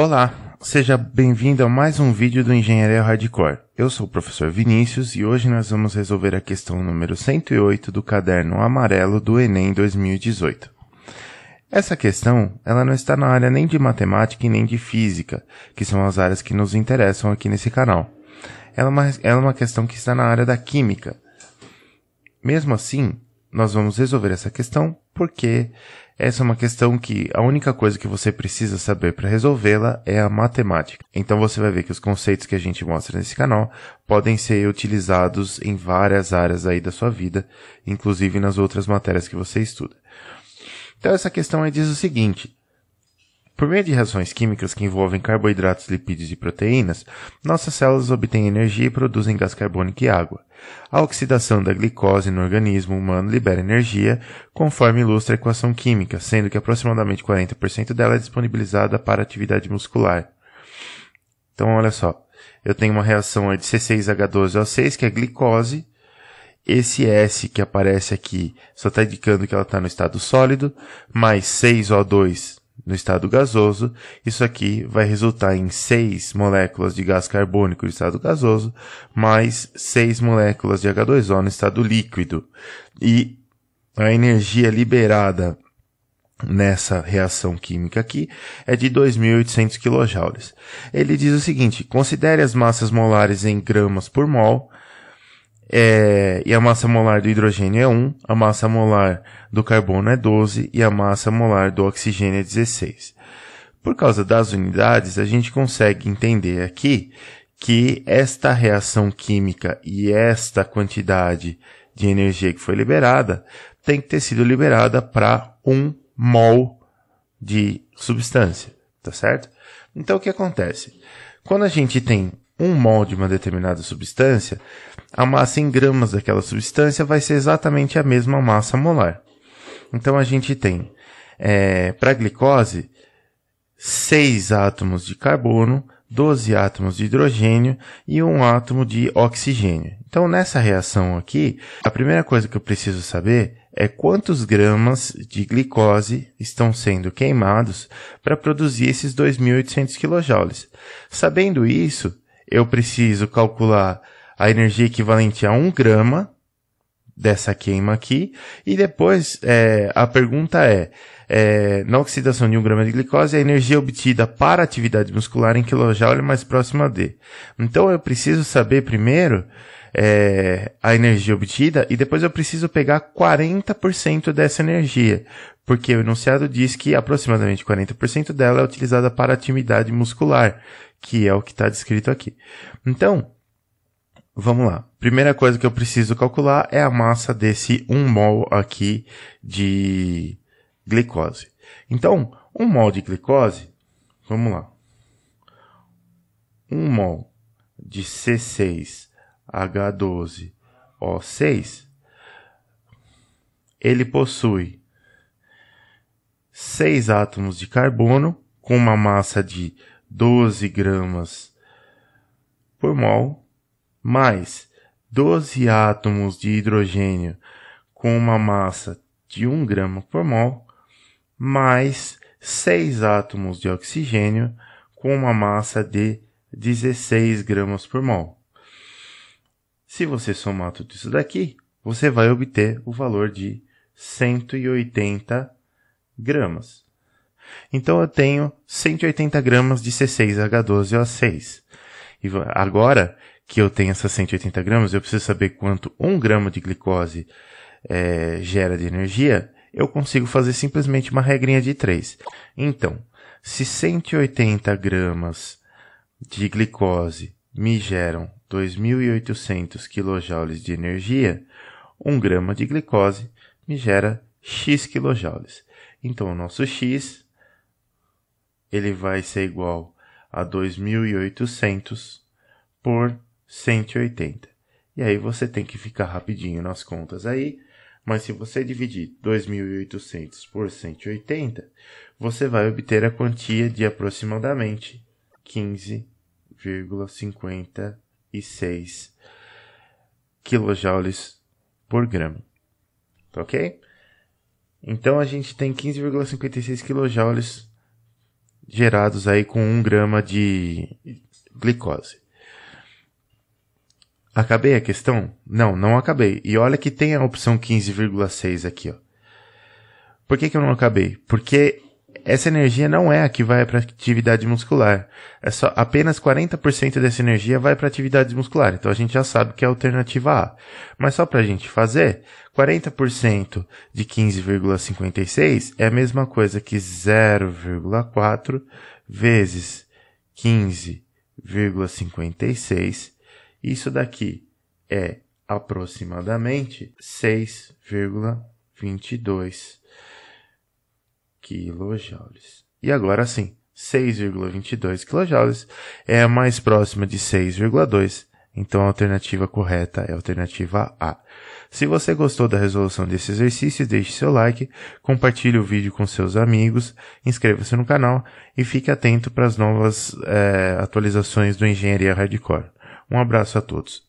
Olá, seja bem-vindo a mais um vídeo do Engenharia Hardcore. Eu sou o professor Vinícius e hoje nós vamos resolver a questão número 108 do caderno amarelo do Enem 2018. Essa questão, ela não está na área nem de matemática e nem de física, que são as áreas que nos interessam aqui nesse canal. Ela é uma, ela é uma questão que está na área da química. Mesmo assim, nós vamos resolver essa questão porque essa é uma questão que a única coisa que você precisa saber para resolvê-la é a matemática. Então você vai ver que os conceitos que a gente mostra nesse canal podem ser utilizados em várias áreas aí da sua vida, inclusive nas outras matérias que você estuda. Então essa questão aí diz o seguinte: por meio de reações químicas que envolvem carboidratos, lipídios e proteínas, nossas células obtêm energia e produzem gás carbônico e água. A oxidação da glicose no organismo humano libera energia, conforme ilustra a equação química, sendo que aproximadamente 40% dela é disponibilizada para atividade muscular. Então, olha só. Eu tenho uma reação de C6H12O6, que é glicose. Esse S que aparece aqui só está indicando que ela está no estado sólido, mais 6O2 no estado gasoso, isso aqui vai resultar em 6 moléculas de gás carbônico no estado gasoso, mais 6 moléculas de H2O no estado líquido. E a energia liberada nessa reação química aqui é de 2.800 kJ. Ele diz o seguinte: considere as massas molares em gramas por mol é, e a massa molar do hidrogênio é 1, a massa molar do carbono é 12 e a massa molar do oxigênio é 16. Por causa das unidades, a gente consegue entender aqui que esta reação química e esta quantidade de energia que foi liberada tem que ter sido liberada para 1 mol de substância, tá certo? Então o que acontece? Quando a gente tem um mol de uma determinada substância, a massa em gramas daquela substância vai ser exatamente a mesma massa molar. Então a gente tem é, para a glicose 6 átomos de carbono, 12 átomos de hidrogênio e um átomo de oxigênio. Então, nessa reação aqui, a primeira coisa que eu preciso saber é quantos gramas de glicose estão sendo queimados para produzir esses 2.800 kJ. Sabendo isso, eu preciso calcular a energia equivalente a um grama dessa queima aqui. E depois é, a pergunta é, é, na oxidação de 1 grama de glicose a energia obtida para a atividade muscular em quilojoule é mais próxima de. Então eu preciso saber primeiro é, a energia obtida e depois eu preciso pegar 40% dessa energia, porque o enunciado diz que aproximadamente 40% dela é utilizada para atividade muscular, que é o que está descrito aqui. Então, vamos lá. Primeira coisa que eu preciso calcular é a massa desse 1 mol aqui de glicose. Então, um mol de glicose, vamos lá. Um mol de C6H12O6, ele possui seis átomos de carbono com uma massa de 12 gramas por mol, mais 12 átomos de hidrogênio com uma massa de 1 grama por mol, mais seis átomos de oxigênio com uma massa de 16 gramas por mol. Se você somar tudo isso daqui, você vai obter o valor de 180 gramas. Então eu tenho 180 gramas de C6H12O6. E agora que eu tenho essas 180 gramas, eu preciso saber quanto 1 grama de glicose é, gera de energia eu consigo fazer simplesmente uma regrinha de 3. Então, se 180 gramas de glicose me geram 2.800 kJ de energia, 1 grama de glicose me gera x kJ. Então, o nosso x ele vai ser igual a 2.800 por 180. E aí você tem que ficar rapidinho nas contas aí mas se você dividir 2.800 por 180, você vai obter a quantia de aproximadamente 15,56 kJ por grama. Tá ok? Então a gente tem 15,56 kJ gerados aí com 1 grama de glicose. Acabei a questão? Não, não acabei. E olha que tem a opção 15,6 aqui, ó. Por que, que eu não acabei? Porque essa energia não é a que vai para atividade muscular. É só apenas 40% dessa energia vai para atividade muscular. Então a gente já sabe que é a alternativa A. Mas só para a gente fazer, 40% de 15,56 é a mesma coisa que 0,4 vezes 15,56 isso daqui é aproximadamente 6,22 quilojoules. E agora sim, 6,22 quilojoules é mais próxima de 6,2 então a alternativa correta é a alternativa A. Se você gostou da resolução desse exercício, deixe seu like, compartilhe o vídeo com seus amigos, inscreva-se no canal e fique atento para as novas é, atualizações do Engenharia Hardcore. Um abraço a todos.